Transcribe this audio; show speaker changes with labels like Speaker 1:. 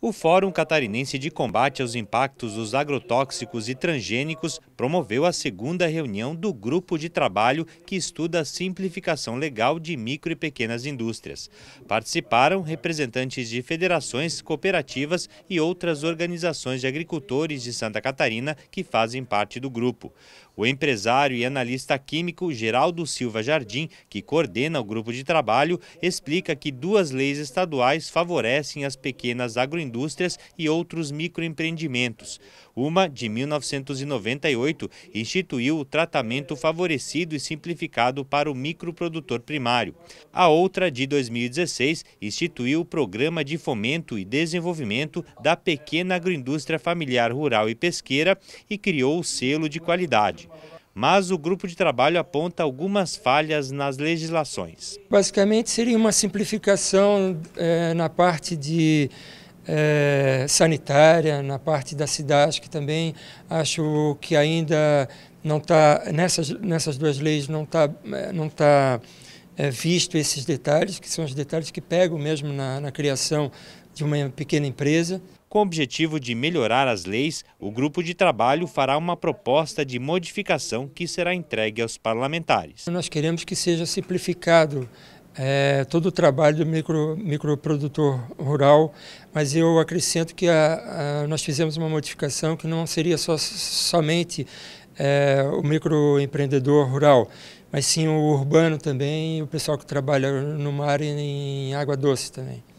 Speaker 1: O Fórum Catarinense de Combate aos Impactos dos Agrotóxicos e Transgênicos promoveu a segunda reunião do grupo de trabalho que estuda a simplificação legal de micro e pequenas indústrias. Participaram representantes de federações, cooperativas e outras organizações de agricultores de Santa Catarina que fazem parte do grupo. O empresário e analista químico Geraldo Silva Jardim, que coordena o grupo de trabalho, explica que duas leis estaduais favorecem as pequenas agroindústrias indústrias e outros microempreendimentos. Uma, de 1998, instituiu o tratamento favorecido e simplificado para o microprodutor primário. A outra, de 2016, instituiu o Programa de Fomento e Desenvolvimento da Pequena Agroindústria Familiar Rural e Pesqueira e criou o selo de qualidade mas o grupo de trabalho aponta algumas falhas nas legislações.
Speaker 2: Basicamente seria uma simplificação é, na parte de é, sanitária, na parte da cidade, que também acho que ainda não está, nessas, nessas duas leis, não está é, não tá, é, visto esses detalhes, que são os detalhes que pegam mesmo na, na criação de uma pequena
Speaker 1: empresa. Com o objetivo de melhorar as leis, o grupo de trabalho fará uma proposta de modificação que será entregue aos parlamentares.
Speaker 2: Nós queremos que seja simplificado é, todo o trabalho do micro, microprodutor rural, mas eu acrescento que a, a, nós fizemos uma modificação que não seria só, somente é, o microempreendedor rural, mas sim o urbano também e o pessoal que trabalha no mar e em água doce também.